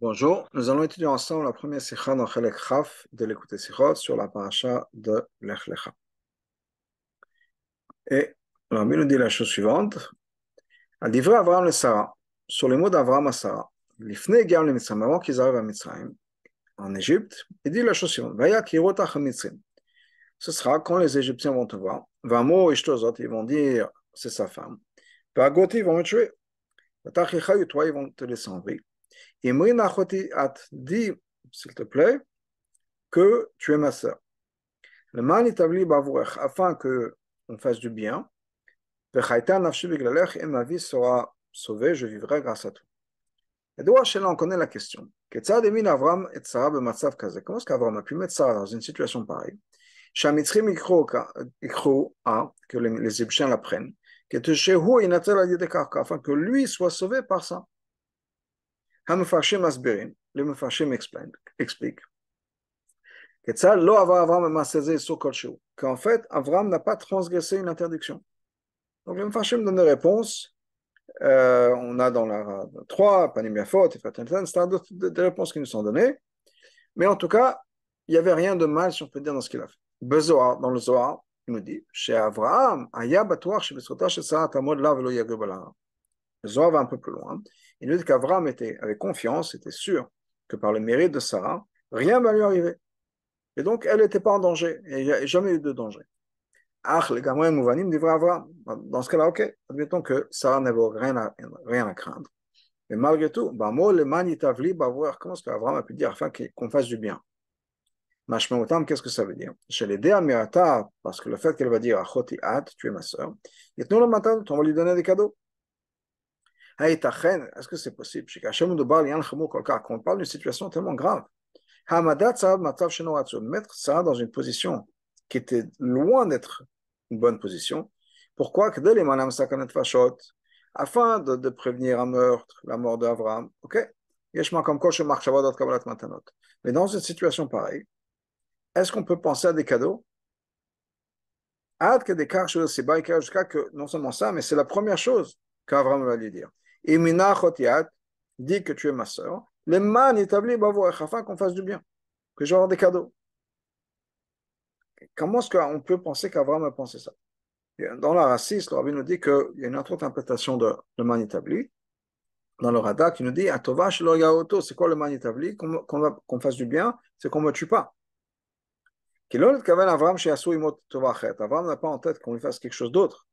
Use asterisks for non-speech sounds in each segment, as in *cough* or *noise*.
Bonjour, nous allons étudier ensemble la première sikhah dans Chelek Chaf de l'écouter sikhot sur la paracha de Lech Lecha. Et l'ami nous dit la chose suivante. Elle dit Avram le Sarah, sur les mots d'Avram à Sarah, l'ifne gam le Mitzrayim, avant qu'ils arrivent à Mitzrayim, en Égypte, il dit la chose suivante Vaya kirotach Mitzrayim. Ce sera quand les Égyptiens vont te voir, Vamo et ils vont dire c'est sa femme. Vagoti, ils vont me tuer. Tachicha, toi, ils vont te laisser en vie. Et a dit, s'il te plaît, que tu es ma sœur. Le mal établi b'avourech, afin qu'on fasse du bien. Et ma vie sera sauvée, je vivrai grâce à toi. Et de on connaît la question. Avram et Comment est-ce qu'Avram a pu mettre Sarah dans une situation pareille Que les Égyptiens l'apprennent. Afin que lui soit sauvé par ça. המפרשים מסבירים, explique. qu'en fait, Avram n'a pas transgressé une interdiction. Donc le Mfashim donne des réponses. on a dans la 3, Panim Yafot, c'est des réponses qui nous sont données. Mais en tout cas, il n'y avait rien de mal, si on peut dire, dans ce qu'il a fait. dans le Zohar, il nous dit Chez Abraham, « Aya Batouach, Shebesrota, Shesara, amod la Lo, Yagobala. Le Zohar va un peu plus loin. Il nous dit qu'Avram était avec confiance, était sûr que par le mérite de Sarah, rien ne va lui arriver. Et donc, elle n'était pas en danger. il n'y a jamais eu de danger. Ah, le gamins mouvanim devraient avoir. Dans ce cas-là, ok, admettons que Sarah n'avait rien à, rien à craindre. Mais malgré tout, moi, le manitavli, voir comment est-ce qu'Avram a pu dire afin qu'on fasse du bien Mashmaotam, qu'est-ce que ça veut dire Chez les Deamirata, parce que le fait qu'elle va dire Achoti tu es ma sœur, et nous le matin, on va lui donner des cadeaux. Est-ce que c'est possible qu'on parle d'une situation tellement grave, mettre ça dans une position qui était loin d'être une bonne position. Pourquoi Afin de, de, prévenir un meurtre, la mort d'Avram. Ok Mais dans une situation pareille, est-ce qu'on peut penser à des cadeaux Jusqu'à que, non seulement ça, mais c'est la première chose qu'Avram va lui dire. Et mina Chotiat, dit que tu es ma sœur. Les man établis, bavo afin qu'on fasse du bien, que j'aurai des cadeaux. Comment est-ce qu'on peut penser qu'Abraham a pensé ça Dans la raciste, le rabbi nous dit qu'il y a une autre interprétation de, le man établi. Dans le radar qui nous dit Atovash lo c'est quoi le man établi Qu'on fasse du bien, c'est qu'on ne me tue pas. Avram Avram n'a pas en tête qu'on lui fasse quelque chose d'autre,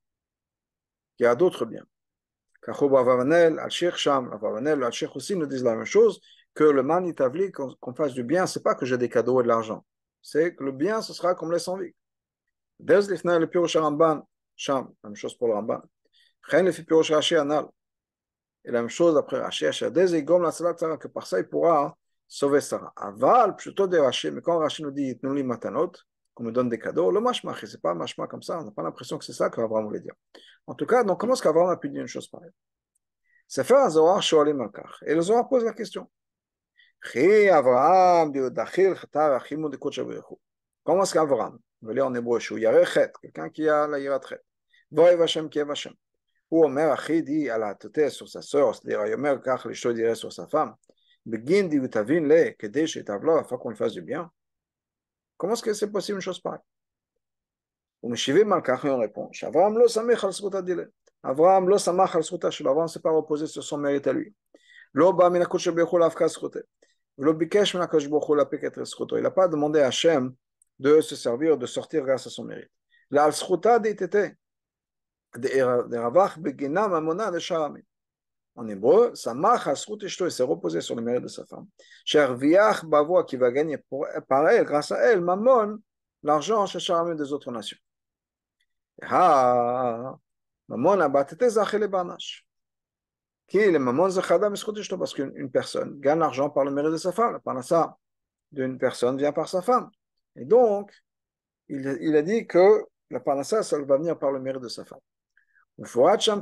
Il y a d'autres biens. Kachob Avarnel, Al-Sheikh Sham, Avarnel, Al-Sheikh aussi nous disent la même chose, que le manitavli qu'on fasse du bien, c'est pas que j'ai des cadeaux et de l'argent. C'est que le bien, ce sera comme les laisse vie. Dez l'ifna le pirosh Ramban, Sham, même chose pour le Ramban. Chen le pirosh Rashi Anal. Et la même chose après Rashi la salat Sarah, que par ça il pourra sauver Sarah. Aval, plutôt de Rashi, mais quand Rashi nous dit, nous matanot, on me donne des cadeaux. Le ce c'est pas un comme ça, on n'a pas l'impression que c'est ça qu'Abraham voulait dire. En tout cas, donc comment est-ce qu'Abraham a pu dire une chose pareille C'est faire un Zohar Shoalim Et le Zohar pose la question. Abraham, Comment est-ce qu'Abraham, vous en hébreu, quelqu'un qui a la yiratret, Hashem qui est Hashem. Ou Omer Achi dit à la tête sur sa soeur, c'est-à-dire Omer Kach, les choses diraient sur sa femme, Begin dit le, Kedesh Tavla, afin qu'on lui fasse du bien. Comment est-ce que c'est possible une chose pareille On répond Avram lo samech al Avram lo samach al Avram ne s'est pas reposé sur son mérite à lui. Lo ba min akosh bechol afka schuté. Lo bikesh min akosh bechol lapek et schuto. Il n'a pas demandé à Hachem de se servir, de sortir grâce à son mérite. La al schuta dit était de ravach beginam amona de sharamit en hébreu, Samach Hasrut shto, il s'est reposé sur le mérite de sa femme. viach Bavoa, qui va gagner par elle, grâce à elle, Mammon, l'argent chez Charamé des autres nations. Ha ah, Mammon abatete Zachel banash. Qui est le Mammon Zachadam shto, Parce qu'une personne gagne l'argent par le mérite de sa femme. La ça d'une personne vient par sa femme. Et donc, il, a dit que la panassa ça va venir par le mérite de sa femme. Sham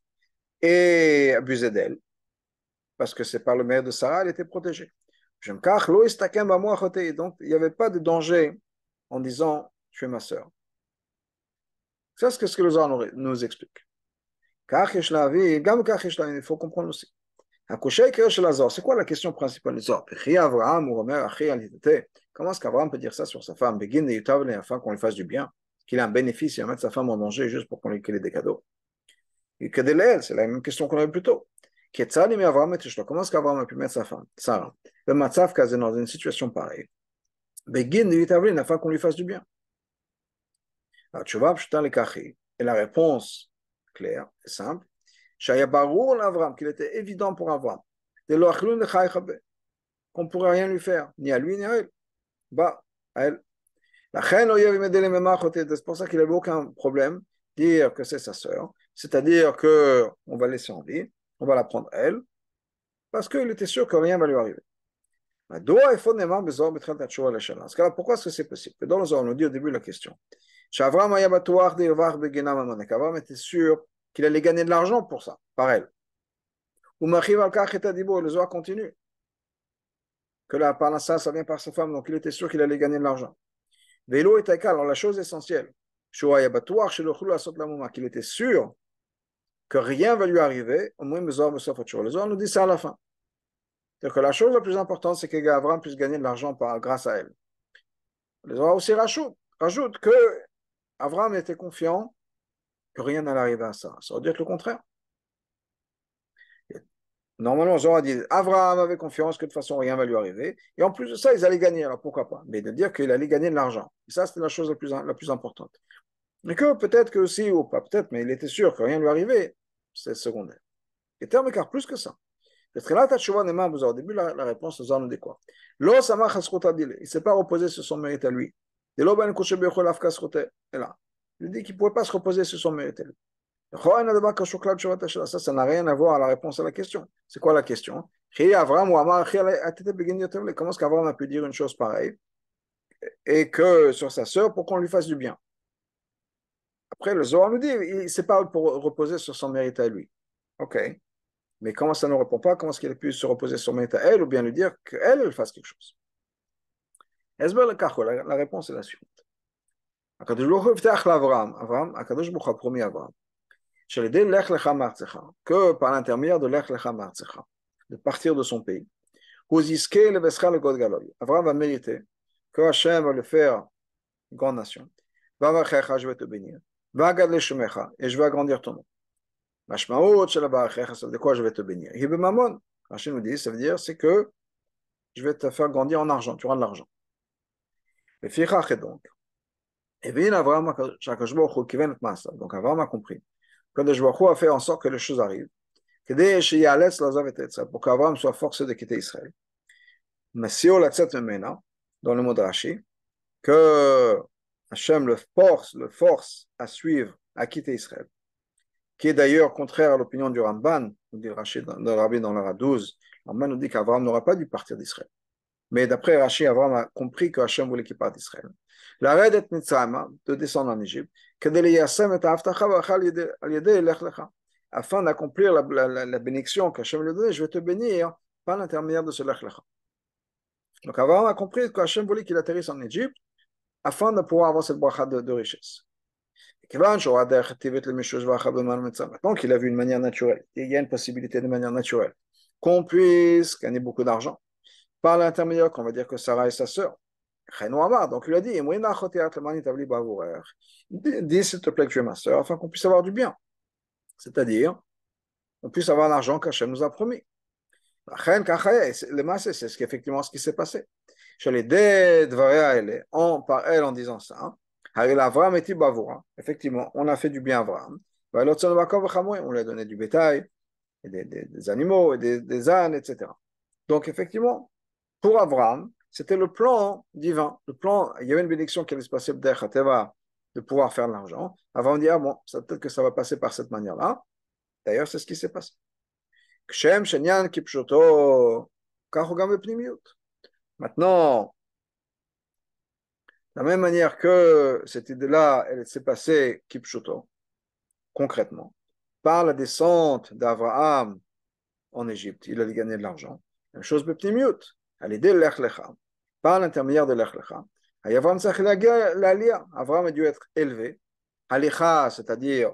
et abuser d'elle. Parce que c'est par le maire de Sarah, elle était protégée. Donc, il n'y avait pas de danger en disant Tu es ma sœur. C'est ce que, que le Zohar nous, explique. Il faut comprendre aussi. C'est quoi la question principale du Zohar Comment est-ce qu'Abraham peut dire ça sur sa femme Begin qu'on lui fasse du bien, qu'il a un bénéfice et à mettre sa femme en danger juste pour qu'on lui ait des cadeaux que de l'aile, c'est la même question qu'on avait plus tôt. Comment est-ce qu'Abraham a pu mettre sa femme, Sarah Le Matzav Kazen, dans une situation pareille. Begin de afin qu'on lui fasse du bien. Tu Et la réponse claire et simple, Abraham, qu'il était évident pour Avram, qu'on ne pourrait rien lui faire, ni à lui, ni à elle. Bah, à elle. C'est pour ça qu'il n'avait aucun problème dire que c'est sa sœur, c'est-à-dire que on va laisser en vie, on va la prendre elle, parce qu'il était sûr que rien ne va lui arriver. Pourquoi est-ce que c'est possible Dans le on nous dit au début la question. Avram était sûr qu'il allait gagner de l'argent pour ça, par elle. Ou et le Zohar continue. Que la parnassa, ça vient par sa femme, donc il était sûr qu'il allait gagner de l'argent. et alors la chose essentielle, qu'il était sûr que rien ne va lui arriver, au moins Mezor toujours. Les hommes nous disent ça à la fin. C'est-à-dire que la chose la plus importante, c'est que Abraham puisse gagner de l'argent grâce à elle. Les hommes aussi rajoutent que Abraham était confiant que rien n'allait arriver à ça. Ça veut dire le contraire. Normalement, les hommes disent, Abraham avait confiance que de toute façon rien ne va lui arriver. Et en plus de ça, ils allaient gagner. Alors pourquoi pas Mais de dire qu'il allait gagner de l'argent. Et ça, c'était la chose la plus, la plus importante. Mais que peut-être que aussi, ou pas peut-être, mais il était sûr que rien ne lui arrivait c'est secondaire. Et terme car plus que ça. Au début, la, la réponse nous avons dit quoi Il ne s'est pas reposé sur son mérite à lui. Ben Il dit qu'il ne pouvait pas se reposer sur son mérite à lui. Ça, ça n'a rien à voir à la réponse à la question. C'est quoi la question Comment est-ce qu'Avram a pu dire une chose pareille et que sur sa sœur pour qu'on lui fasse du bien après, le Zohar nous dit, il s'est pas pour reposer sur son mérite à lui. Ok. Mais comment ça ne répond pas Comment est-ce qu'il a pu se reposer sur son mérite à elle ou bien lui dire qu'elle, elle fasse quelque chose la, la réponse est la suivante. Avram, Akadosh a promis lech que par l'intermédiaire de l'Ech Lecha Marzecha, de partir de son pays, Avram va mériter que Hachem va le faire une grande nation. Je vais te bénir. Va et je vais agrandir ton nom. Eh, de quoi je vais te bénir Mammon, Rachid nous dit, ça veut dire c'est que je vais te faire grandir en argent, tu auras de l'argent. Et Fichach donc. Et bien Avram, donc Avram a compris. Quand Baruch a fait en sorte que les choses arrivent, pour qu'Avram soit forcé de quitter Israël. Mais si on l'accepte maintenant, dans le mot de Rachid, que Hachem le force, le force à suivre, à quitter Israël. Qui est d'ailleurs contraire à l'opinion du Ramban, dit Rachid dans, l'Arabie dans l'Ara 12. Ramban nous dit qu'Avram n'aura pas dû partir d'Israël. Mais d'après Rachid, Avram a compris que Hachem voulait qu'il parte d'Israël. L'arrêt d'être hein, de descendre en Égypte, afin d'accomplir la, la, la, la, bénédiction qu'Hachem lui a donnée. je vais te bénir par l'intermédiaire de ce Lech Donc Avram a compris qu'Hachem voulait qu'il atterrisse en Égypte, afin de pouvoir avoir cette bracha de, de richesse. Donc, il a vu une manière naturelle. Et il y a une possibilité de manière naturelle qu'on puisse gagner beaucoup d'argent par l'intermédiaire qu'on va dire que Sarah est sa sœur. Donc, il a dit Dis, s'il te plaît, que tu ma sœur, afin qu'on puisse avoir du bien. C'est-à-dire, on puisse avoir l'argent qu'Hachem nous a promis. c'est ce ce qui s'est passé on par elle en disant ça. Hein. Effectivement, on a fait du bien à Avram. Bah, on lui a donné du bétail, des, animaux, des, ânes, etc. Donc, effectivement, pour Avram, c'était le plan divin. Le plan, il y avait une bénédiction qui allait se passer de pouvoir faire de l'argent. Avant, on dit, ah bon, peut-être que ça va passer par cette manière-là. D'ailleurs, c'est ce qui s'est passé. Kshem, Shenyan, Maintenant, de la même manière que cette idée-là, elle s'est passée Kipchoto, concrètement, par la descente d'Abraham en Égypte, il allait gagner de l'argent. Même chose mute, à l'idée l'Echlecha, par l'intermédiaire de l'Echlecha. Abraham. a dû être élevé. alicha, c'est-à-dire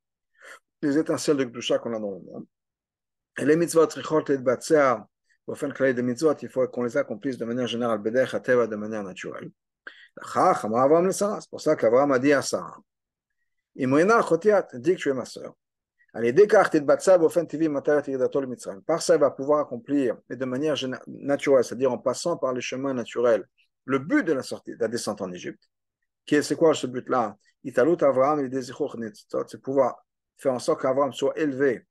les étincelles de Kdusha qu'on a dans le monde. Et les mitzvot et au de des il faut qu'on les accomplisse de manière générale, de manière naturelle. C'est pour ça qu'Abraham a dit à Sarah, Il chotiat, dit que tu es ma sœur. Allez, et au fin Par ça, il va pouvoir accomplir, et de manière naturelle, c'est-à-dire en passant par les chemins naturels, le but de la sortie, de la descente en Égypte. C'est quoi ce but-là? Italut Abraham, il C'est pouvoir faire en sorte qu'Avram soit élevé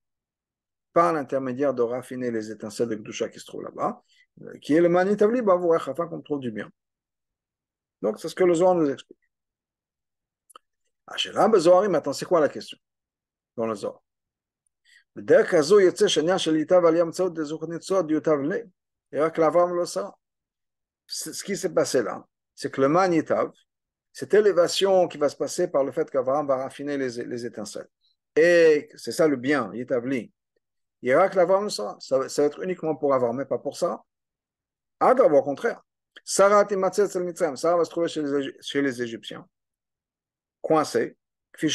par l'intermédiaire de raffiner les étincelles de Gdusha qui se trouvent là-bas, euh, qui est le Manitabli Bavourech, afin qu'on trouve du bien. Donc, c'est ce que le Zohar nous explique. השאלה ben, mais attends, c'est quoi la question dans le Zohar? Ce qui s'est passé là, c'est que le manitav, cette élévation qui va se passer par le fait qu'Abraham va raffiner les étincelles. Et c'est ça le bien, Il aura que l'avoir ça, ça va être uniquement pour avoir, mais pas pour ça. Adam, au contraire. Sarah va se trouver chez les, chez les Égyptiens, coincée. Parce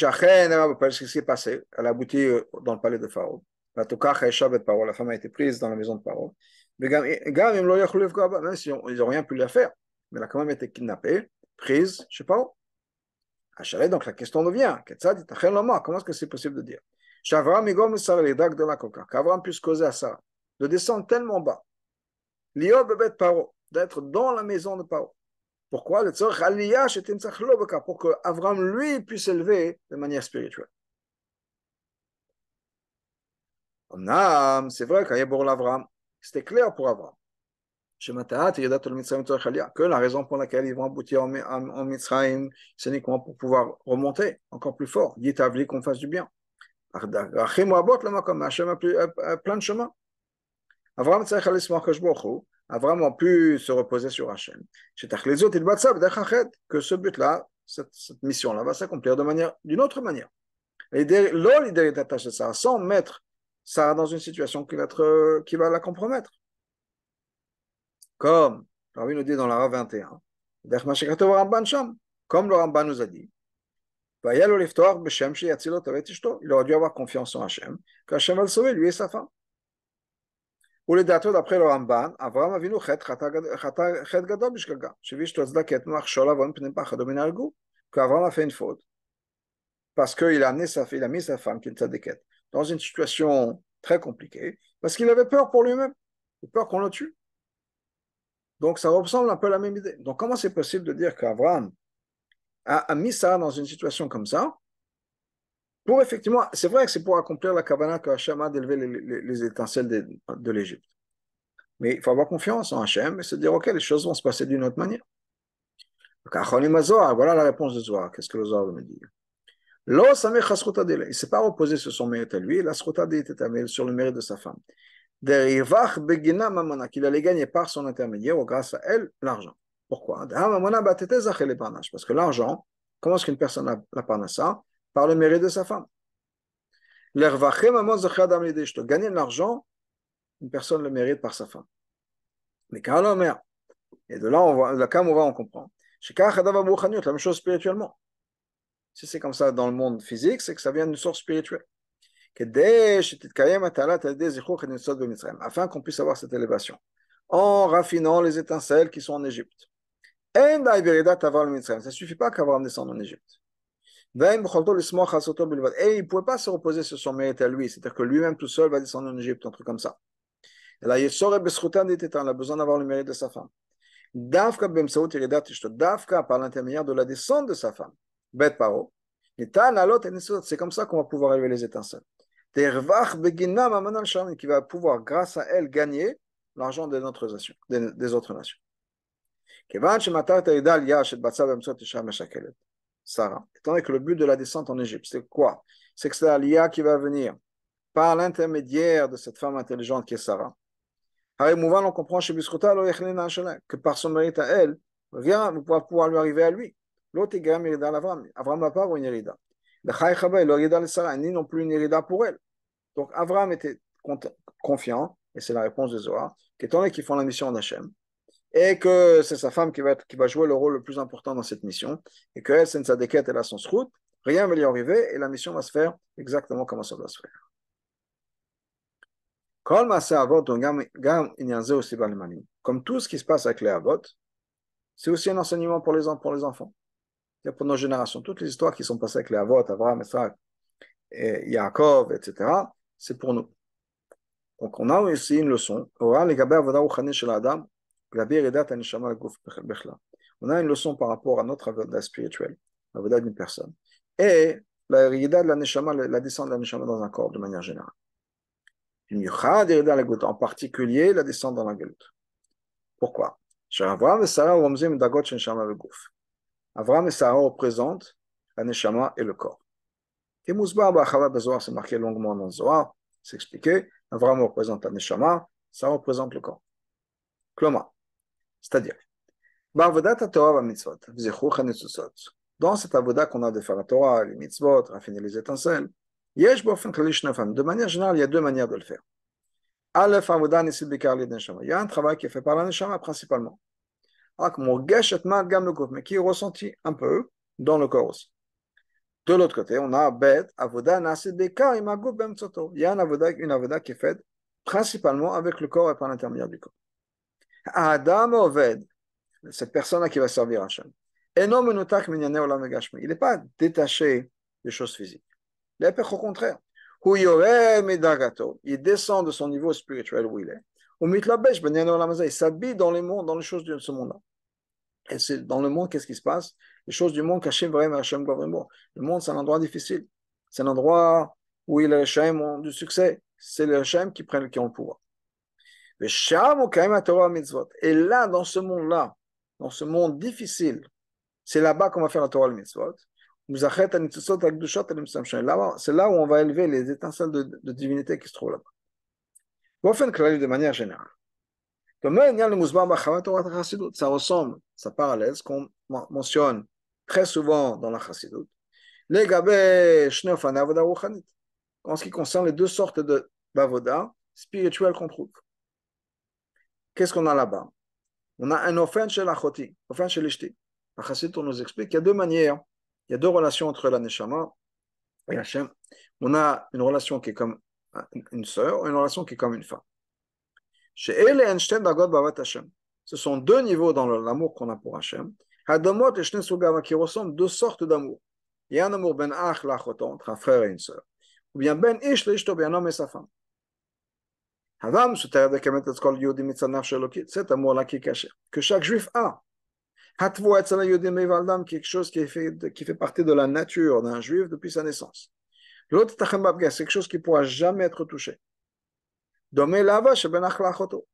ce qui s'est passé, elle a abouti euh, dans le palais de Pharaon. La femme a été prise dans la maison de Pharaon. Même ils n'ont rien pu lui faire, mais elle a quand même été kidnappée, prise, je sais pas où donc la question nous vient. Comment est-ce que c'est possible de dire de la Coca. Qu'Avram puisse causer à Sarah de descendre tellement bas. Lio Paro, d'être dans la maison de Paro. Pourquoi le et pour que Avram lui puisse élever de manière spirituelle. C'est vrai y a qu'Ayabor l'Avram, c'était clair pour Avram que la raison pour laquelle ils vont aboutir en, en, Mitzrayim, c'est uniquement pour pouvoir remonter encore plus fort, établir qu'on fasse du bien. Hachem a plein de chemins. Avram Avram a pu se reposer sur Hachem. Que ce but-là, cette, mission-là, va s'accomplir d'une manière, autre manière. L'idée d'attacher ça, sans mettre ça dans une situation qui va, être, euh, qui va la compromettre comme Rabbi nous dit dans la 21, comme le Ramban nous a dit, il aurait dû avoir confiance en Hachem, qu'Hachem va le sauver, lui et sa femme. Ou le dates d'après le Ramban, Avram Avinu chet qu'Avram a fait une faute, parce qu'il a, amené sa, il a mis sa femme, qui dans une situation très compliquée, parce qu'il avait peur pour lui-même, peur qu'on le tue. Donc, ça ressemble un peu à la même idée. Donc, comment c'est possible de dire qu'Abraham a, mis ça dans une situation comme ça pour effectivement, c'est vrai que c'est pour accomplir la cabana que Hachem a d'élever les, étincelles de, l'Égypte. Mais il faut avoir confiance en Hachem et se dire, OK, les choses vont se passer d'une autre manière. Voilà la réponse de Zohar. Qu'est-ce que le Zohar me dit il ne s'est pas reposé sur son mérite à lui, la était sur le mérite de sa femme qu'il allait gagner par son intermédiaire ou grâce à elle l'argent. Pourquoi Parce que l'argent, comment est-ce qu'une personne la Par le mérite de sa femme. Gagner de l'argent, une personne le mérite par sa femme. Mais et de là, on voit, là, on on La même chose spirituellement. Si c'est comme ça dans le monde physique, c'est que ça vient d'une source spirituelle afin qu'on puisse avoir cette élévation, en raffinant les étincelles qui sont en Égypte. Ça ne suffit pas qu'Abraham descende en Égypte. Et il ne pouvait pas se reposer sur son mérite à lui, c'est-à-dire que lui-même tout seul va descendre en Égypte, un truc comme ça. Il a besoin d'avoir le mérite de sa femme. Dafka Dafka par l'intermédiaire de la descente de sa femme. C'est comme ça qu'on va pouvoir élever les étincelles qui va pouvoir, grâce à elle, gagner l'argent des autres nations. Des, autres nations. étant donné que le but de la descente en Égypte, c'est quoi C'est que c'est l'ia qui va venir par l'intermédiaire de cette femme intelligente qui est Sarah. on comprend que par son mérite à elle, rien ne va pouvoir lui arriver à lui. L'autre est Avram n'a pas une plus pour elle. Donc Abraham était confiant, et c'est la réponse de Zohar, qu'étant donné qu'ils font la mission en d'Hachem, et que c'est sa femme qui va, qui va jouer le rôle le plus important dans cette mission, et qu'elle, c'est une sadéquette, elle a son route, rien ne va lui arriver, et la mission va se faire exactement comme ça doit se faire. Comme tout ce qui se passe avec les c'est aussi un enseignement pour les, pour les enfants il pour nos générations, toutes les histoires qui sont passées avec les Avot, Avraham, et Yaakov, etc., c'est pour nous. Donc on a aussi une leçon. On a une leçon par rapport à notre avodah spirituelle, l'avodah d'une personne. Et la la descente de la neshama dans un corps de manière générale. En particulier, la descente dans la galoute. Pourquoi Avram et Sarah représentent la neshama et le corps. Et Mousbar Bezoar, c'est marqué longuement dans le Zohar, c'est expliqué. Avram représente la neshama, ça représente le corps. Kloma. C'est-à-dire, dans cette avoda qu'on a de faire la Torah, les mitzvot, raffiner les étincelles, de manière générale, il y a deux manières de le faire. Il y a un travail qui est fait par la neshama principalement qui est ressenti un peu dans le corps aussi. De l'autre côté, on a Bet, Avoda, Il y a une Avoda, qui est faite principalement avec le corps et par l'intermédiaire du corps. Adam Oved, cette personne-là qui va servir Hachem. il n'est pas détaché des choses physiques. L'épée, au contraire. Il descend de son niveau spirituel où il est. On ben, il s'habille dans les mondes, dans les choses de ce monde-là. Et c'est dans le monde, qu'est-ce qui se passe Les choses du monde, vraiment, Le monde, c'est un endroit difficile. C'est un endroit où les Hachem ont du succès. C'est les Hachem qui prennent, qui ont le pouvoir. Et là, dans ce monde-là, dans ce monde difficile, c'est là-bas qu'on va faire la Torah le mitzvot. C'est là où on va élever les étincelles de divinité qui se trouvent là-bas de manière générale. Ça ressemble, ça parallèle, ce qu'on mentionne très souvent dans la chassidut. Les En ce qui concerne les deux sortes de bavoda spirituelles qu'on trouve. Qu'est-ce qu'on a là-bas On a un ofen chez la choti, ofen chez La chassidut, on nous explique qu'il y a deux manières, il y a deux relations entre la neshama et Hachem. On a une relation qui est comme une sœur, une relation qui est comme une femme. Chez elle Einstein, d'agod Bavat Hashem. Ce sont deux niveaux dans l'amour qu'on a pour Hashem. Hadamot et Shnesugava qui ressemblent deux sortes d'amour. Il y a un amour ben ach lachot entre un frère et une sœur. Ou bien ben ish l'ishto, bien un homme et sa femme. shelokit cet amour-là qui est caché, que chaque juif a. Hatvo et quelque chose qui fait, qui fait partie de la nature d'un juif depuis sa naissance. L'autre C'est quelque chose qui ne pourra jamais être touché.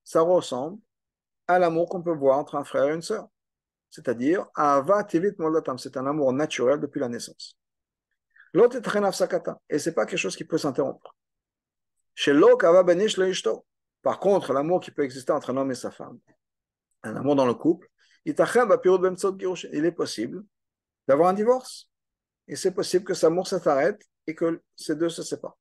Ça ressemble à l'amour qu'on peut voir entre un frère et une sœur. C'est-à-dire, c'est un amour naturel depuis la naissance. L'autre et ce n'est pas quelque chose qui peut s'interrompre. Par contre, l'amour qui peut exister entre un homme et sa femme, un amour dans le couple, il est possible d'avoir un divorce. Et c'est possible que cet amour s'arrête et que ces deux se séparent.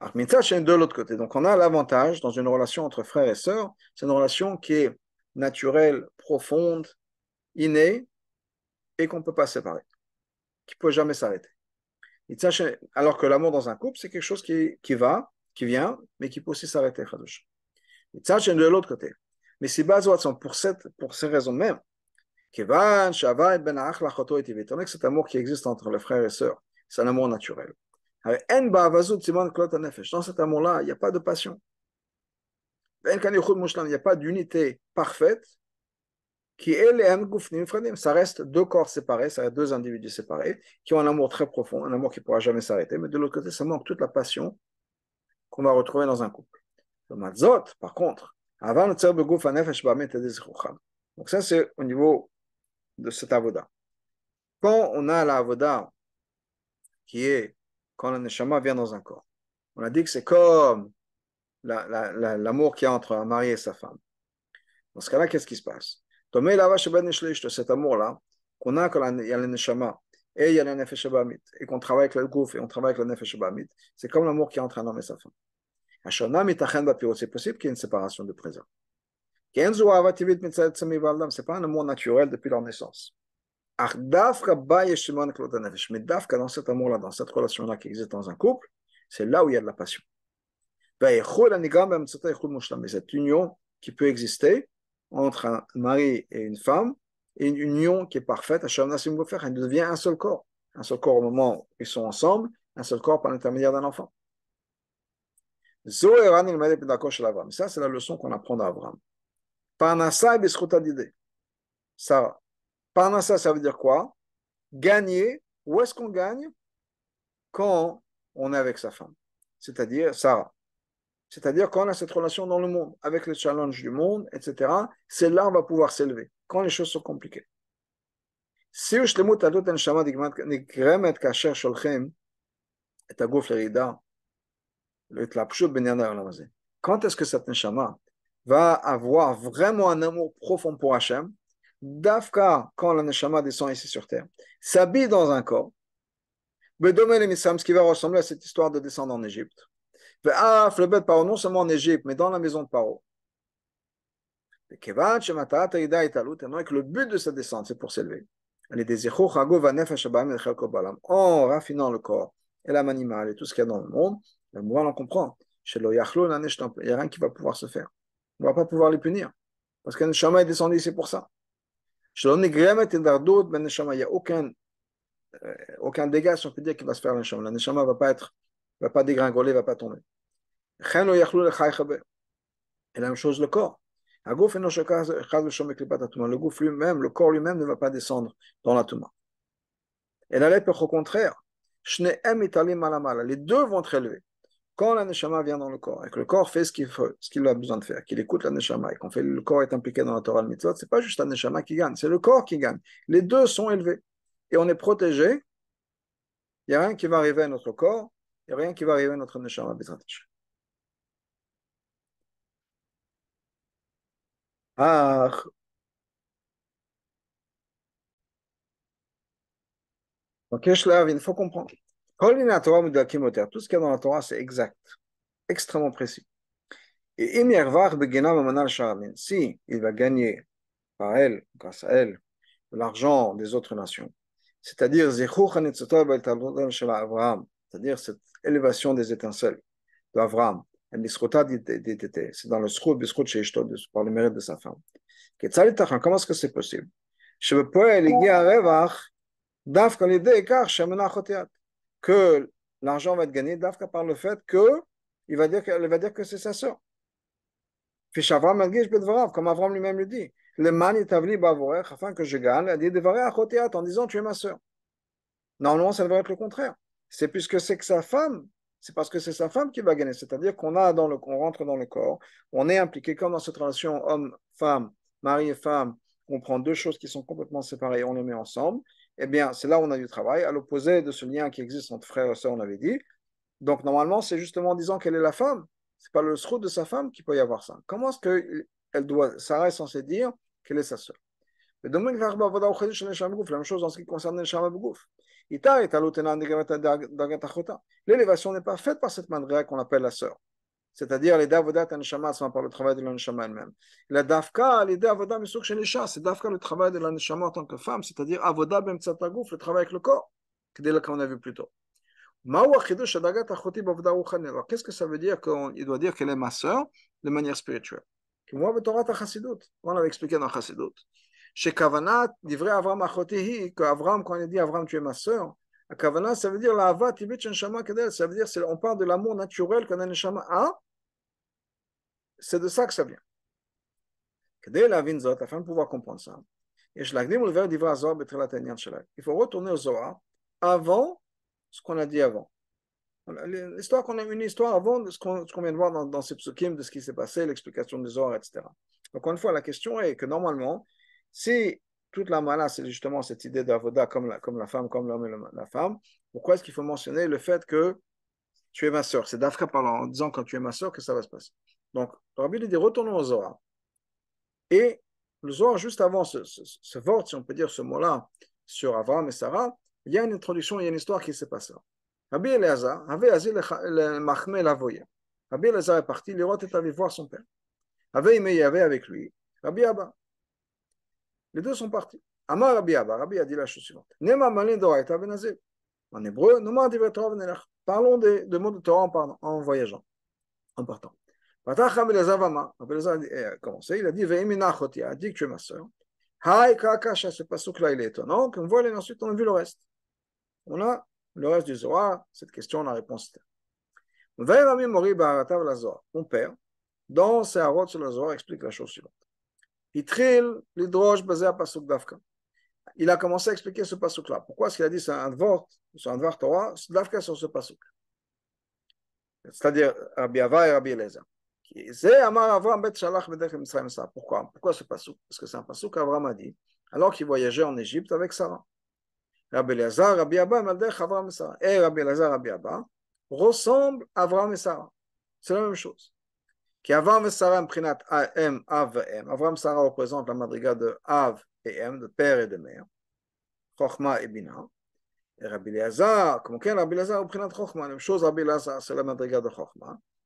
de l'autre côté. Donc on a l'avantage dans une relation entre frère et sœurs, c'est une relation qui est naturelle, profonde, innée, et qu'on ne peut pas séparer, qui ne peut jamais s'arrêter. Alors que l'amour dans un couple, c'est quelque chose qui, va, qui vient, mais qui peut aussi s'arrêter, Khadush. ça, de l'autre côté. Mais si pour, cette, pour ces raisons même, étant donné ben que cet amour qui existe entre le frère et sœur. C'est un amour naturel. Euh, dans cet amour-là, il n'y a pas de passion. Il n'y a pas d'unité parfaite qui est Ça reste deux corps séparés, ça reste deux individus séparés qui ont un amour très profond, un amour qui ne pourra jamais s'arrêter, mais de l'autre côté, ça manque toute la passion qu'on va retrouver dans un couple. Le par contre, avant donc ça, c'est au niveau de cet avoda. Quand on a la qui est quand la neshama vient dans un corps. On a dit que c'est comme l'amour la, la, qu'il y a entre un mari et sa femme. Dans ce cas-là, qu'est-ce qui se passe ben, Cet amour-là, qu'on a quand il y a le neshama et il y a le nefesh et qu'on travaille avec le gouf et on travaille avec le nefesh c'est comme l'amour qu'il y a entre un homme et sa femme. C'est possible qu'il y ait une séparation de présent. n'est pas un amour naturel depuis leur naissance. Mais dans cet amour-là, dans cette relation-là qui existe dans un couple, c'est là où il y a de la passion. Mais cette union qui peut exister entre un mari et une femme, une union qui est parfaite, elle devient un seul corps. Un seul corps au moment où ils sont ensemble, un seul corps par l'intermédiaire d'un enfant. Ça, c'est la leçon qu'on apprend d'Abraham. Sarah, pendant ça ça veut dire quoi Gagner. Où est-ce qu'on gagne Quand on est avec sa femme, c'est-à-dire Sarah. C'est-à-dire quand on a cette relation dans le monde, avec le challenge du monde, etc., c'est là qu'on va pouvoir s'élever, quand les choses sont compliquées. Si Quand est-ce que cette neshama va avoir vraiment un amour profond pour Hachem Dafka, quand la neshama descend ici sur terre, s'habille dans un corps. ce qui va ressembler à cette histoire de descendre en Égypte. le Paro, non seulement en Égypte, mais dans la maison de Paro. que le but de sa descente, c'est pour s'élever. En raffinant le corps et l'âme animale et tout ce qu'il y a dans le monde, le moral en comprend. il n'y a rien qui va pouvoir se faire. On ne va pas pouvoir les punir. Parce qu'un Shama est descendu, c'est pour ça il n'y a aucun, dégât, on peut dire, qui va se faire le l'aneshama. ne va pas être, va pas dégringoler, va pas tomber. Et la même chose, le corps. Le gouffre lui-même, le corps lui-même ne va pas descendre dans tombe. Et la au contraire, les deux vont être élevés quand la neshama vient dans le corps et que le corps fait ce qu'il ce qu'il a besoin de faire, qu'il écoute la neshama et qu'on fait le corps est impliqué dans la Torah le mitzvot, c'est pas juste la neshama qui gagne, c'est le corps qui gagne. Les deux sont élevés et on est protégé. Il n'y a rien qui va arriver à notre corps, il n'y a rien qui va arriver à notre neshama Ah, il faut comprendre. Tout ce qu'il y a dans la Torah, c'est exact, extrêmement précis. Et si il va gagner par elle, grâce à elle, l'argent des autres nations, c'est-à-dire cest à cette élévation des étincelles d'Avram, c'est dans le srout, bisrout chez par le mérite de sa femme. Comment est-ce que c'est possible? Je peux aller à Revach, que l'argent va être gagné d'Afka par le fait que il va dire qu'elle va dire que c'est sa sœur. Ben comme Avram lui-même le dit, le man tavli bavorech, afin que je gagne, a dit en disant tu es ma sœur. Normalement, ça devrait être le contraire. C'est puisque c'est que sa femme, c'est parce que c'est sa femme qui va gagner. C'est-à-dire qu'on a dans le, rentre dans le corps, on est impliqué comme dans cette relation homme-femme, mari et femme. On prend deux choses qui sont complètement séparées, on les met ensemble eh bien, c'est là où on a du travail, à l'opposé de ce lien qui existe entre frère et soeur, on avait dit. Donc, normalement, c'est justement en disant qu'elle est la femme. C'est pas le sroud de sa femme qui peut y avoir ça. Comment est-ce que elle doit, Sarah est censée dire qu'elle est sa sœur Mais la même chose en ce qui concerne le L'élévation n'est pas faite par cette manière qu'on appelle la sœur c'est-à-dire les Davodat Anshama sont par le travail de l'Anshama elle-même. La Davka, les Davodat Misuk Shenisha, c'est Davka le travail de l'Anshama en tant que femme, c'est-à-dire Avodat Ben Tzatagouf, le travail avec le corps, qu'on a vu plus tôt. Qu'est-ce que ça veut dire qu'il doit dire qu'elle est ma sœur de manière spirituelle Moi, On l'avait expliqué dans Chassidut. Chez Kavanat, livré Avram Achotihi, que Avram, quand il dit Avram, tu es ma sœur, Kavanat, ça veut dire la tibit Tibet shama, Kedel, ça veut dire on parle de l'amour naturel qu'un Neshama a hein? C'est de ça que ça vient. Dès la afin de pouvoir comprendre ça, il faut retourner au Zohar avant ce qu'on a dit avant. L'histoire qu'on a, une histoire avant de ce qu'on vient de voir dans, ces psukim, de ce qui s'est passé, l'explication des Zohar, etc. Donc, une fois, la question est que normalement, si toute la malasse c'est justement cette idée d'avoda comme la, comme la femme, comme l'homme et la femme, pourquoi est-ce qu'il faut mentionner le fait que tu es ma sœur C'est d'après parlant, en disant quand tu es ma sœur, que ça va se passer. Donc, Rabbi lui dit retournons au Zohar. Et le Zohar, juste avant ce, ce, si on peut dire ce mot-là, sur Abraham et Sarah, il y a une introduction, il y a une histoire qui s'est passée. Rabbi Eleazar avait asé le Rabbi Eleazar est parti, Lirot est allé voir son père. Avait aimé, il avec lui Rabbi Abba. Les deux sont partis. Amar Rabbi Abba, Rabbi a dit la chose suivante. Nema malin et En hébreu, nous divetra dit. Parlons des, mots de Torah en, en voyageant, en partant a eh, commencé, il a dit il a dit que tu es ma soeur. Kakasha, ce passouk-là, il est étonnant. Comme voit et ensuite on a vu le reste. On a le reste du Zohar, cette question, la réponse était. Mon père, dans ses harots sur le Zohar, explique la chose suivante. Itril, l'hydroge basé à Pasuk Dafka. Il a commencé à expliquer ce Pasuk-là. Pourquoi est-ce qu'il a dit c'est un Advort, c'est un Dvar Torah, Dafka sur ce Pasuk C'est-à-dire Rabbi Ava et Rabbi Eleza. C'est Amar Avram Bet Shalach Pourquoi Pourquoi ce Souk Parce que c'est un Souk qu'Avram a dit alors qu'il voyageait en Égypte avec Sarah. Rabbi Lazar, Rabbi Abba, Maldech, Avram et Sarah. Et Rabbi Lazar, Rabbi Abba ressemble à Avram et Sarah. C'est la même chose. Qui Avram et Sarah prinat Am, Av et Avram et Sarah représente la madriga de Av et M, de père et de mère. Chochma et Bina. Et Rabbi Lazar, comme quel Rabbi Lazar prinat Chochma. La même chose, Rabbi Lazar, c'est la madriga de Chochma.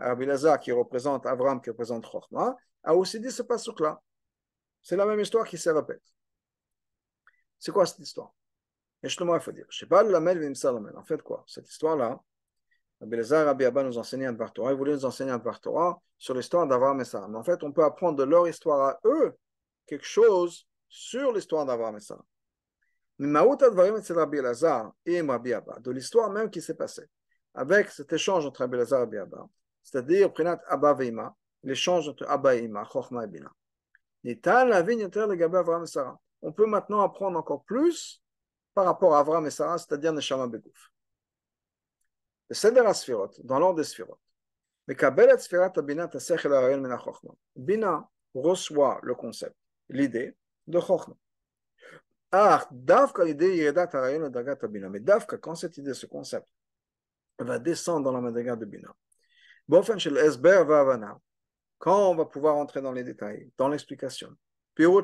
Abelazar qui représente Avram, qui représente Chorma, a aussi dit ce passage là C'est la même histoire qui se répète. C'est quoi cette histoire Et justement, il faut dire, je sais pas, la En fait, quoi Cette histoire-là, Abelazar, Rabbi Abba nous enseignait un par Torah. voulaient nous enseigner un par sur l'histoire d'Avram et Sarah. Mais en fait, on peut apprendre de leur histoire à eux quelque chose sur l'histoire d'Avram et Sarah. De l'histoire même qui s'est passée, avec cet échange entre Abelazar et Abba, c'est-à-dire prenat Abba Veima, l'échange entre Abba et Ima, Chochma et Bina. On peut maintenant apprendre encore plus par rapport à Avram et Sarah, c'est-à-dire Neshama Begouf. Le Seder Sphirot, dans l'ordre des Sphirot. Bina Mena Chochma. Bina reçoit le concept, l'idée de Chochma. Ah, Davka, l'idée Ariel Dagat Bina. Mais Davka, quand cette idée, ce concept, va descendre dans la Madagat de Bina. Quand on va pouvoir rentrer dans les détails, dans l'explication. on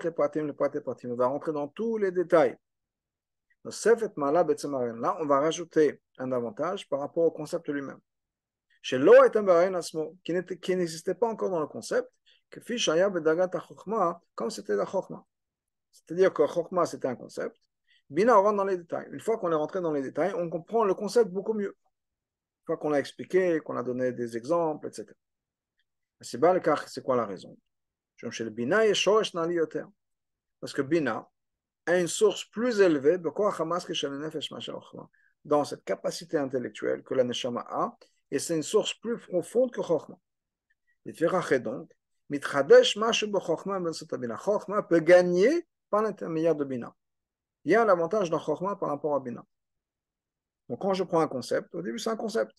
va rentrer dans tous les détails. Là, on va rajouter un avantage par rapport au concept lui-même. chez הייתה et עצמו, qui n'existait pas encore dans le concept, comme c'était la חוכמה. C'est-à-dire que Chokma, c'était un concept. Bina, dans les détails. Une fois qu'on est rentré dans les détails, on comprend le concept beaucoup mieux fois qu'on l'a expliqué, qu'on a donné des exemples, etc. C'est c'est quoi la raison Parce que Bina a une source plus élevée dans cette capacité intellectuelle que la Neshama a, et c'est une source plus profonde que Chokhmah. Et donc, ben bina. Chokhmah peut gagner par l'intermédiaire de Bina. Il y a un avantage dans Chokhmah par rapport à Bina. Donc quand je prends un concept, au début c'est un concept.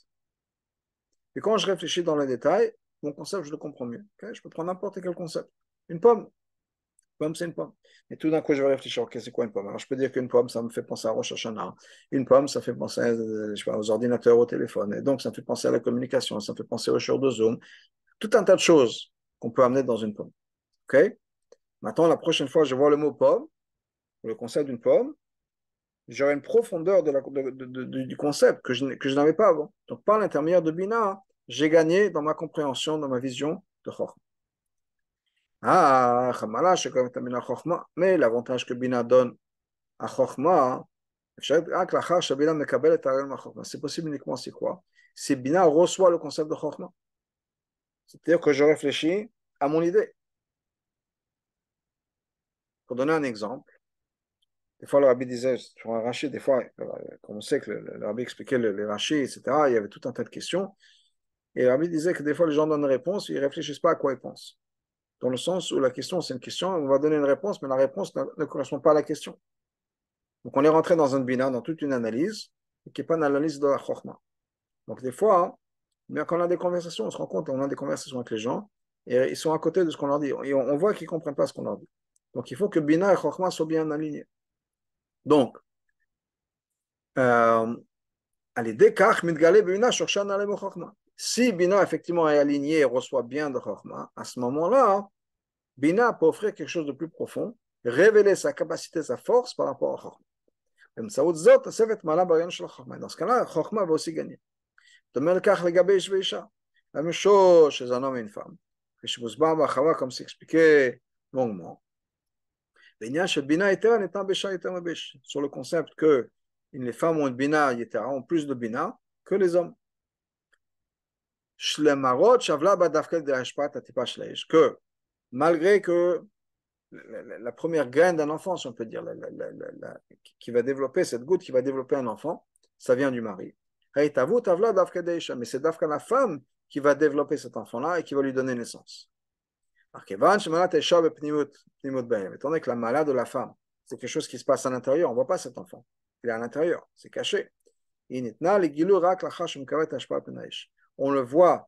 Et quand je réfléchis dans les détails, mon concept, je le comprends mieux. je peux prendre n'importe quel concept. Une pomme. Une pomme, c'est une pomme. Et tout d'un coup, je vais réfléchir, ok, c'est quoi une pomme Alors, je peux dire qu'une pomme, ça me fait penser à Rosh Hashanah. Une pomme, ça fait penser euh, je aux ordinateurs, au téléphone. Et donc, ça me fait penser à la communication, ça me fait penser aux shows de Zoom. Tout un tas de choses qu'on peut amener dans une pomme. OK Maintenant, la prochaine fois, je vois le mot pomme, le concept d'une pomme, j'aurai une profondeur de la, du concept que je, que je n'avais pas avant. Donc, par l'intermédiaire de Bina, hein, j'ai gagné dans ma compréhension, dans ma vision de Chochma. Ah, Mais l'avantage que Bina donne à Chochma, hein, ah, c'est possible uniquement c'est quoi Si Bina reçoit le concept de Chochma. C'est-à-dire que je réfléchis à mon idée. Pour donner un exemple, des fois, le rabbi disait sur un rachid, des fois, euh, comme on sait que le, rabbi expliquait le, etc., il y avait tout un tas de questions. Et le rabbi disait que des fois, les gens donnent une réponse, ils ne réfléchissent pas à quoi ils pensent. Dans le sens où la question, c'est une question, on va donner une réponse, mais la réponse ne, correspond pas à la question. Donc, on est rentré dans un bina, dans toute une analyse, qui n'est pas une analyse de la chorma. Donc, des fois, quand on a des conversations, on se rend compte, on a des conversations avec les gens, et ils sont à côté de ce qu'on leur dit. Et on, voit qu'ils ne comprennent pas ce qu'on leur dit. Donc, il faut que bina et chorma soient bien alignés. Donc, euh, si Bina effectivement est aligné et reçoit bien de Chorma, à ce moment-là, Bina peut offrir quelque chose de plus profond, révéler sa capacité, sa force par rapport à Chorma. Dans ce cas-là, Chorma va aussi gagner. De même le la même chose chez un homme et une femme. Comme s'expliquait longuement. Sur le concept que les femmes ont une bina ont plus de bina que les hommes. Que malgré que la, première graine d'un enfant, si on peut dire, la, qui va développer, cette goutte qui va développer un enfant, ça vient du mari. Mais c'est la femme qui va développer cet enfant-là et qui va lui donner naissance. Étant que la malade de la femme, c'est quelque chose qui se passe à l'intérieur, on ne voit pas cet enfant. Il est à l'intérieur, c'est caché. On le voit,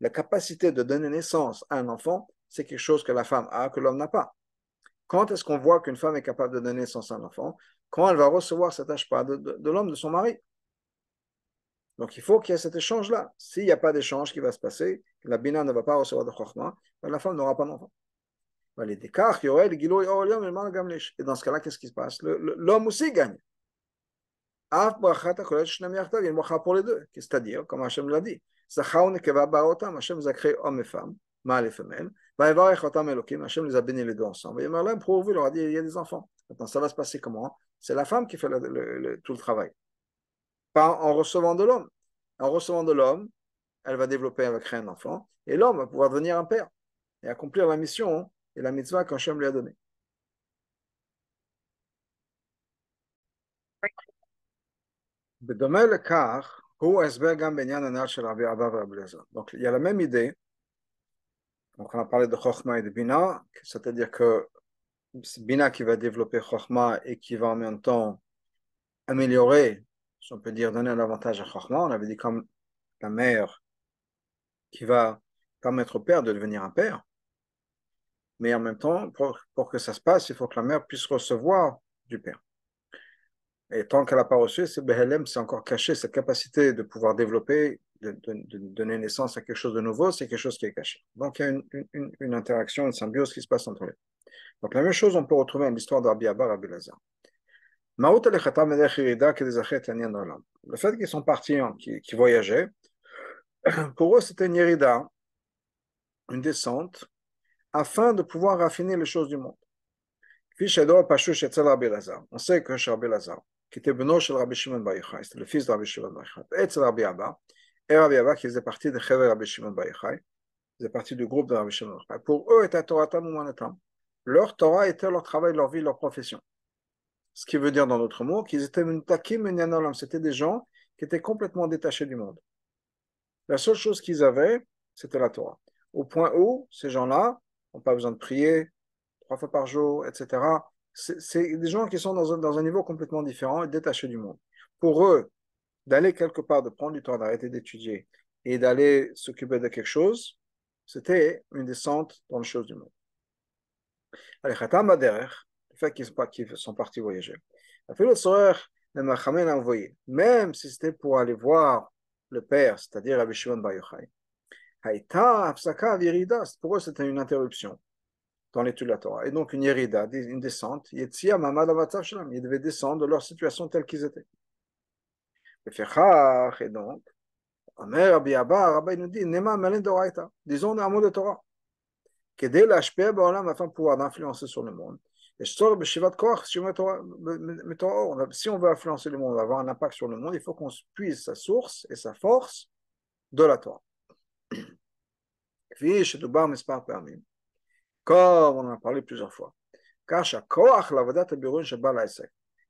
la capacité de donner naissance à un enfant, c'est quelque chose que la femme a, que l'homme n'a pas. Quand est-ce qu'on voit qu'une femme est capable de donner naissance à un enfant Quand elle va recevoir cet ashpa de l'homme, de son mari. Donc il faut qu'il y ait cet échange-là. S'il n'y a pas d'échange qui va se passer, la Bina ne va pas recevoir de Chokhmah, ben, la femme n'aura pas d'enfant. Et dans ce cas-là, qu'est-ce qui se passe L'homme aussi gagne. Il y a une pour les deux. C'est-à-dire, comme Hachem l'a dit, Hachem a créé hommes et femmes, mâles et femelles. Hachem les a bénis les deux ensemble. Et pour vous, il leur a dit il y a des enfants. Maintenant, ça va se passer comment C'est la femme qui fait le, tout le travail en recevant de l'homme. En recevant de l'homme, elle va développer, elle va créer un enfant, et l'homme va pouvoir devenir un père et accomplir la mission hein, et la mitzvah qu'Hachem lui a donnée. Donc, il y a la même idée. Donc, on a parlé de Chochma et de Bina, c'est-à-dire que c'est Bina qui va développer Chochma et qui va en même temps améliorer si on peut dire, donner un avantage à Chachma, on avait dit comme la mère qui va permettre au père de devenir un père. Mais en même temps, pour, que ça se passe, il faut que la mère puisse recevoir du père. Et tant qu'elle n'a pas reçu, c'est BLM, c'est encore caché, cette capacité de pouvoir développer, de, donner naissance à quelque chose de nouveau, c'est quelque chose qui est caché. Donc il y a une, interaction, une symbiose qui se passe entre les deux. Donc la même chose, on peut retrouver dans l'histoire d'arbi Abba, Rabbi Lazar. Le fait qu'ils sont partis, hein, qu'ils voyageaient, *clears throat* pour eux c'était une irida, une descente, afin de pouvoir raffiner les choses du monde. On sait que Rabbi Lazar, qui était beno Rabbi Shimon Bar le fils de Rabbi Shimon Bar Yochai, et Rabbi Abba, et Rabbi Abba qui faisait partie de chez Rabbi Shimon Bar Yochai, faisait partie du groupe de Rabbi Shimon Bar Pour eux était Torah Leur Torah était leur travail, leur vie, leur profession. Ce qui veut dire, dans d'autres mots, qu'ils étaient c'était des gens qui étaient complètement détachés du monde. La seule chose qu'ils avaient, c'était la Torah. Au point où, ces gens-là n'ont pas besoin de prier trois fois par jour, etc. C'est des gens qui sont dans un, niveau complètement différent et détachés du monde. Pour eux, d'aller quelque part, de prendre du temps, d'arrêter d'étudier et d'aller s'occuper de quelque chose, c'était une descente dans les choses du monde. Allez, Khatam fait qu'ils sont partis voyager. La de Même si c'était pour aller voir le père, c'est-à-dire Rabbi Shimon Bar Yochai. Pour eux, c'était une interruption dans l'étude de la Torah. Et donc, une irida, une descente. Ils devaient descendre de leur situation telle qu'ils étaient. Et donc, Amer Rabbi Abba, Rabbi nous dit Nema on Doraita. Disons un mot de Torah. Kedel HPB, afin de pouvoir influencer sur le monde. Si on veut influencer le monde, avoir un impact sur le monde, il faut qu'on puise sa source et sa force de la Torah. comme on en a parlé plusieurs fois, e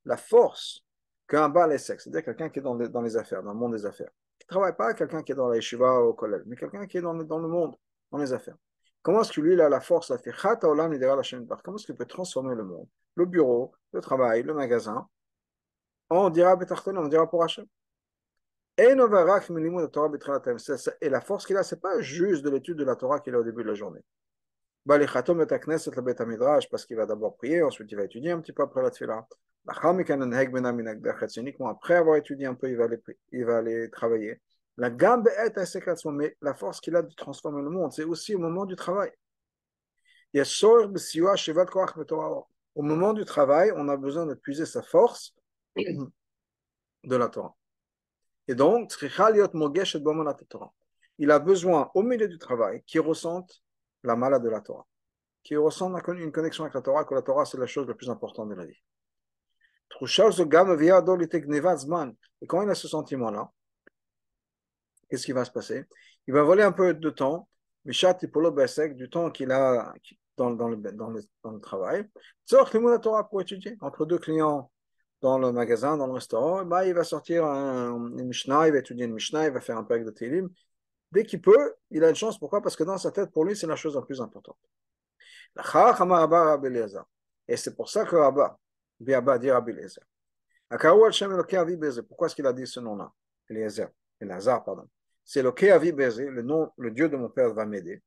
la force qu'un balai sec, c'est-à-dire quelqu'un qui est dans les, affaires, dans le monde des affaires, qui ne travaille pas quelqu'un qui est dans la yeshiva ou au collège, mais quelqu'un qui est dans le monde, dans les affaires. Comment est-ce que lui, il a la force à faire Comment est-ce qu'il peut transformer le monde Le bureau, le travail, le magasin. On dira pour Hachem. Et la force qu'il a, ce n'est pas juste de l'étude de la Torah qu'il a au début de la journée. Bah, parce qu'il va d'abord prier, ensuite il va étudier un petit peu après la bah, ben uniquement Après avoir étudié un peu, il va il va aller travailler. La gamme est mais la force qu'il a de transformer le monde, c'est aussi au moment du travail. Au moment du travail, on a besoin de puiser sa force de la Torah. Et donc, il a besoin, au milieu du travail, qu'il ressente la malade de la Torah, qu'il ressente une connexion avec la Torah, que la Torah, c'est la chose la plus importante de la vie. Et quand il a ce sentiment-là, qu'est-ce qui va se passer Il va voler un peu de temps, mais du temps qu'il a dans, le, dans, le, de travail. Sort pour étudier entre deux clients dans le magasin, dans le restaurant. Bah, il va sortir une Mishnah, il va étudier une Mishnah, il va faire un pack de Télim. Dès qu'il peut, il a une chance. Pourquoi Parce que dans sa tête, pour lui, c'est la chose la plus importante. Et c'est pour ça que Rabba, dit Rabbi Eliezer. Pourquoi est-ce qu'il a dit ce nom-là Eliezer, Elazar, pardon c'est le Keavi Bézé, le nom, le Dieu de mon père va m'aider.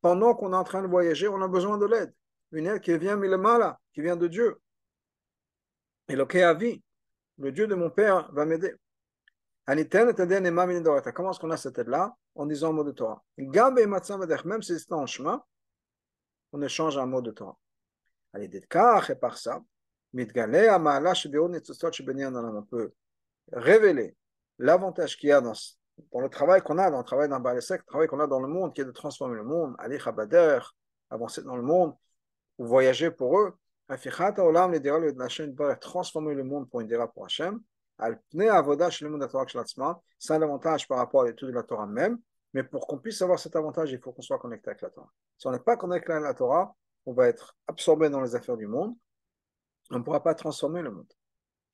Pendant qu'on est en train de voyager, on a besoin de l'aide. Une aide qui vient Milemala, qui vient de Dieu. Et le Keavi, le Dieu de mon père va m'aider. Comment est-ce qu'on a cette aide-là En disant un mot de Torah. Même si c'est en chemin, on échange un mot de Torah. Et par ça, on peut révéler l'avantage qu'il y a dans, dans, le travail qu'on a, dans le travail d'un le travail qu'on a dans le monde, qui est de transformer le monde, aller à avancer dans le monde, ou voyager pour eux, transformer le monde pour une c'est un avantage par rapport à l'étude de la Torah même, mais pour qu'on puisse avoir cet avantage, il faut qu'on soit connecté avec la Torah. Si on n'est pas connecté avec la Torah, on va être absorbé dans les affaires du monde, on ne pourra pas transformer le monde.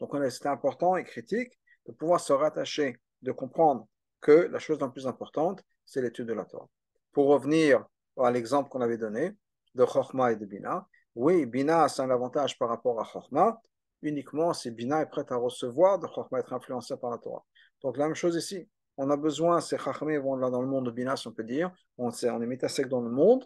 Donc c'est important et critique de pouvoir se rattacher, de comprendre que la chose la plus importante, c'est l'étude de la Torah. Pour revenir à l'exemple qu'on avait donné de Chochma et de Bina, oui, Bina c'est un avantage par rapport à Chochma, uniquement si Bina est prête à recevoir de Chochma, être influencé par la Torah. Donc la même chose ici, on a besoin, ces Chachmés vont là dans le monde de Bina, si on peut dire, on, est, on dans le monde,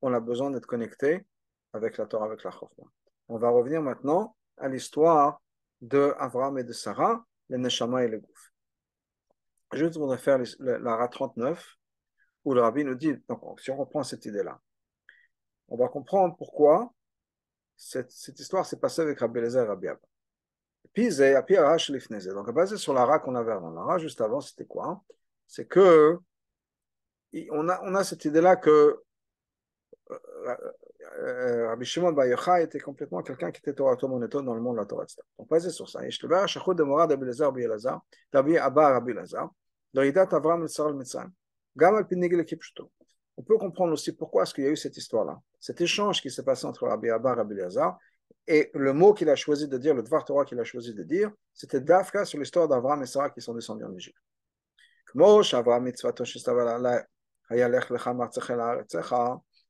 on a besoin d'être connecté avec la Torah, avec la Chochma. On va revenir maintenant à l'histoire d'Avram et de Sarah, les neshama et les Gouf. Juste voudrais faire l'ara 39, où le rabbi nous dit, donc si on reprend cette idée-là, on va comprendre pourquoi cette, histoire s'est passée avec Rabbi Lezer et Rabbi Abba. Puis, donc basé sur l'ara qu'on avait avant. L'ara juste avant, c'était quoi C'est que on a, on a cette idée-là que euh, euh, Rabbi Shimon Bar Yochai était complètement quelqu'un qui était Torah Neto dans le monde de la Torah, etc. Donc, basé sur ça. de Morad, Lazar, Rabbi Lazar, Abba, Lazar, Doridat, Avram, le Mitzan, Gamal, Pinigil, Kipchuto. On peut comprendre aussi pourquoi est-ce qu'il y a eu cette histoire-là, cet échange qui s'est passé entre Rabbi Abba, Rabbi Lazar, et le mot qu'il a choisi de dire, le Dvar Torah qu'il a choisi de dire, c'était Dafka sur l'histoire d'Avram et Sarah qui sont descendus en Égypte. De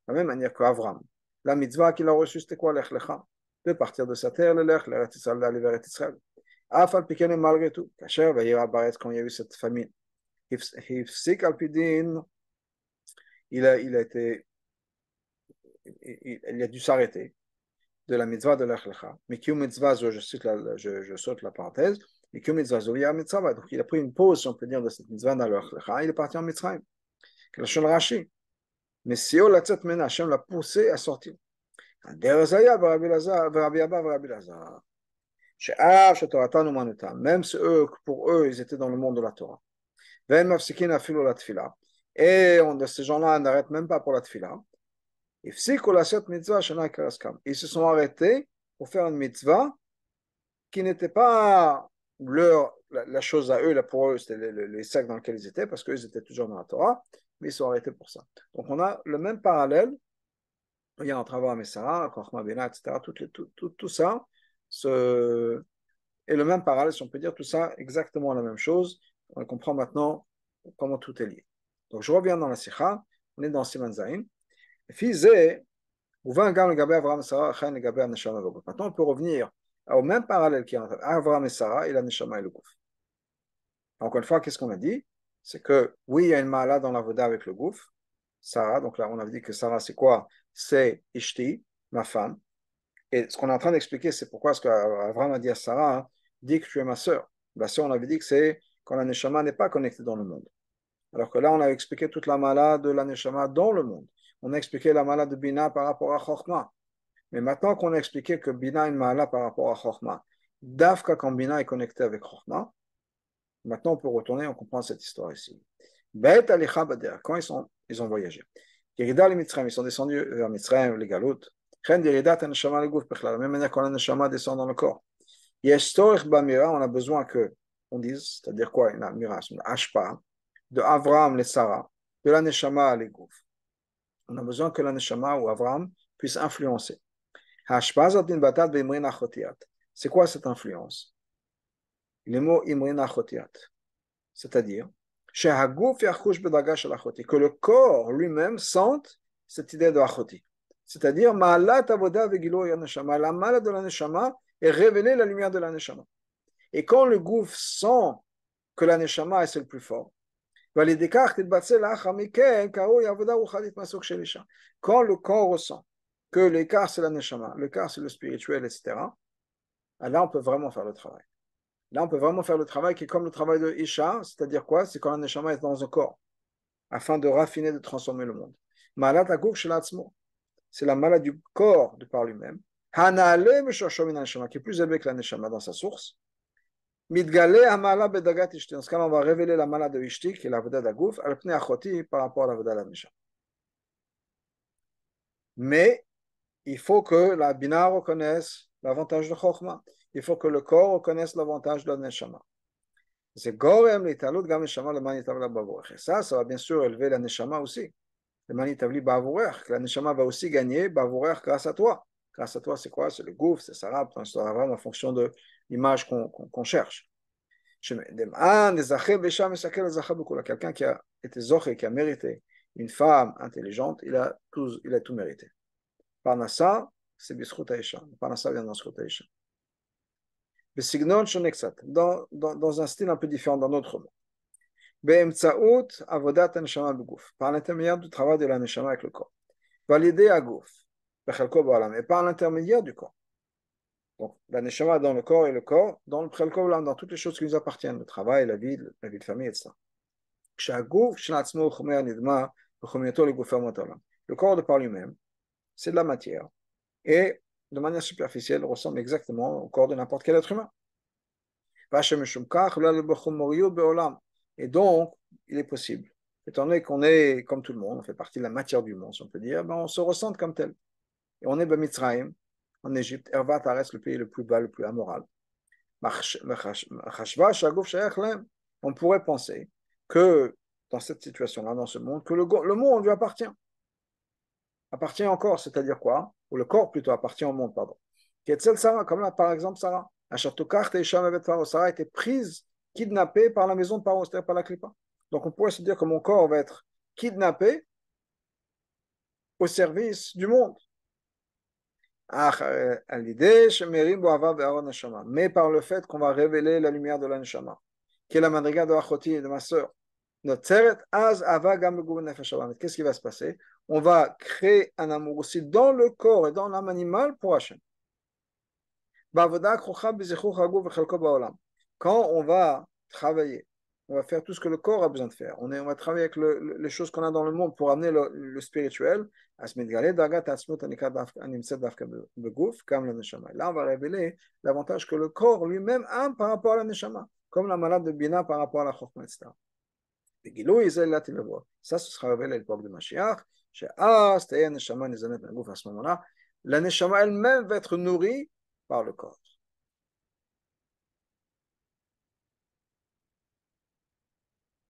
la même manière qu'Avram, la mitzvah qu'il a reçue, c'était quoi l'Echlecha De partir de sa terre, l'Echlecha, Lech, l'Eretzisrael, d'aller vers Israël. Afal Pikenem, malgré tout, Kacher va y quand il y a eu cette famine. Alpidin, il a, il a été. Il, a dû s'arrêter de la mitzvah de l'Echlecha. Mais qui mitzvah, je, cite la, je, je saute la parenthèse, mais qui mitzvah, donc il a pris une pause, on peut dire, de cette mitzvah dans l'Echlecha, il est parti en Mitzrayim. Kelshon Rashi. Mais si on l'a poussé à sortir. Même si pour eux, ils étaient dans le monde de la Torah. Et ces gens-là n'arrêtent même pas pour la tfila. Ils se sont arrêtés pour faire une mitzvah qui n'était pas leur, la, chose à eux, pour eux, c'était les, les, sacs dans lesquels ils étaient, parce qu'ils étaient toujours dans la Torah ils sont arrêtés pour ça. Donc on a le même parallèle, il y a un travail à Messara, Kochma Bena, etc., tout, tout, tout, tout ça, ce... et le même parallèle, si on peut dire, tout ça, exactement la même chose. On comprend maintenant comment tout est lié. Donc je reviens dans la Sikha, on est dans Siman Zain. Maintenant, on peut revenir au même parallèle qui a entre Avram et Sarah et la Neshama et le Gouf. Encore une fois, qu'est-ce qu'on a dit c'est que oui, il y a une mala dans la voda avec le gouffre, Sarah. Donc là, on avait dit que Sarah, c'est quoi C'est Ishti, ma femme. Et ce qu'on est en train d'expliquer, c'est pourquoi ce qu'Avram a dit à Sarah, hein, dit que tu es ma sœur. La bah, sœur, on avait dit que c'est quand la neshama n'est pas connectée dans le monde. Alors que là, on a expliqué toute la malade de la neshama dans le monde. On a expliqué la malade de Bina par rapport à Chochma. Mais maintenant qu'on a expliqué que Bina est une malade par rapport à Chochma, Dafka quand Bina est connectée avec Chochma, Maintenant, on peut retourner, on comprend cette histoire ici. Bet Alecha Bader, quand ils, sont, ils ont voyagé. Yerida les Mitzrayim, ils sont descendus vers Mitzrayim, les Galoutes. Chen Yerida neshama le Gouf Pechla, la même manière qu'on la Neshama descend dans le corps. Yestorich Bamira, on a besoin que, on dise, c'est-à-dire quoi, une Mira, une Ashpa, de Avram les Sarah, de la Neshama le Gouf. On a besoin que la Neshama ou Avram puisse influencer. C'est quoi cette influence les mots c'est-à-dire ben que le corps lui-même sente cette idée de achoti. C'est-à-dire, ma'alat avoda la mala de la neshama est révélée la lumière de la neshama. Et quand le gouffre sent que la neshama est le plus fort, ben, quand le corps ressent que l'écart c'est la neshama, l'écart c'est le spirituel, etc., là on peut vraiment faire le travail. Là, on peut vraiment faire le travail qui est comme le travail de Isha, c'est-à-dire quoi C'est quand la Neshama est dans un corps, afin de raffiner, de transformer le monde. Malat c'est la maladie du corps de par lui-même. Hanale qui est plus élevé que la Neshama dans sa source. Midgale Hamala Bedagat Ishti. Dans ce cas, on va révéler la malade de Ishti, qui est la Veda d'Agouf, Alpne Achoti par rapport à la Veda de la Neshama. Mais il faut que la Bina reconnaisse l'avantage de Chokhmah il faut que le corps reconnaisse l'avantage de la neshama. C'est le Et ça, ça va bien sûr élever la neshama aussi. Le manitavli que la neshama va aussi gagner bavourer grâce à toi. Grâce à toi, c'est quoi C'est le gouffre, c'est Sarab, c'est vraiment en fonction de l'image qu'on qu qu cherche. Quelqu'un qui a été zoché, qui a mérité une femme intelligente, il a tout, il a tout mérité. Parnassa, c'est par Aisha. Parnassa vient dans ce dans, dans, dans un style un peu différent, dans notre mot. Par l'intermédiaire du travail de la avec le corps. valider à Et par l'intermédiaire du corps. Donc, la dans le corps et le corps dans le dans toutes les choses qui nous appartiennent, le travail, la vie, la vie de famille, etc. Le corps de par lui-même, c'est de la matière. Et de manière superficielle, ressemble exactement au corps de n'importe quel être humain. Et donc, il est possible, étant donné qu'on est comme tout le monde, on fait partie de la matière du monde, si on peut dire, ben on se ressente comme tel. Et on est Bamitzraim, en Égypte, Ervat reste le pays le plus bas, le plus amoral. On pourrait penser que dans cette situation-là, dans ce monde, que le, le monde lui appartient appartient au corps, c'est-à-dire quoi Ou le corps plutôt appartient au monde, pardon. Sarah, comme là par exemple Sarah. Sarah a été prise, kidnappée par la maison de Paroster par la Kripa. Donc on pourrait se dire que mon corps va être kidnappé au service du monde. Euh, Mais par le fait qu'on va révéler la lumière de l'anshama, qui est la madriga de Achoti et de ma sœur. Qu'est-ce qui va se passer on va créer un amour aussi dans le corps et dans l'âme animale pour Hachem. Quand on va travailler, on va faire tout ce que le corps a besoin de faire. On, va travailler avec les choses qu'on a dans le monde pour amener le, le spirituel. Là, on va révéler l'avantage que le corps lui-même a par rapport à la neshama, comme la malade de Bina par rapport à la chokhmah, etc. Ça, ce sera révélé à l'époque de Mashiach. Ah, c'était un dire la neshama, à ce moment-là, la neshama elle-même va être nourrie par le corps.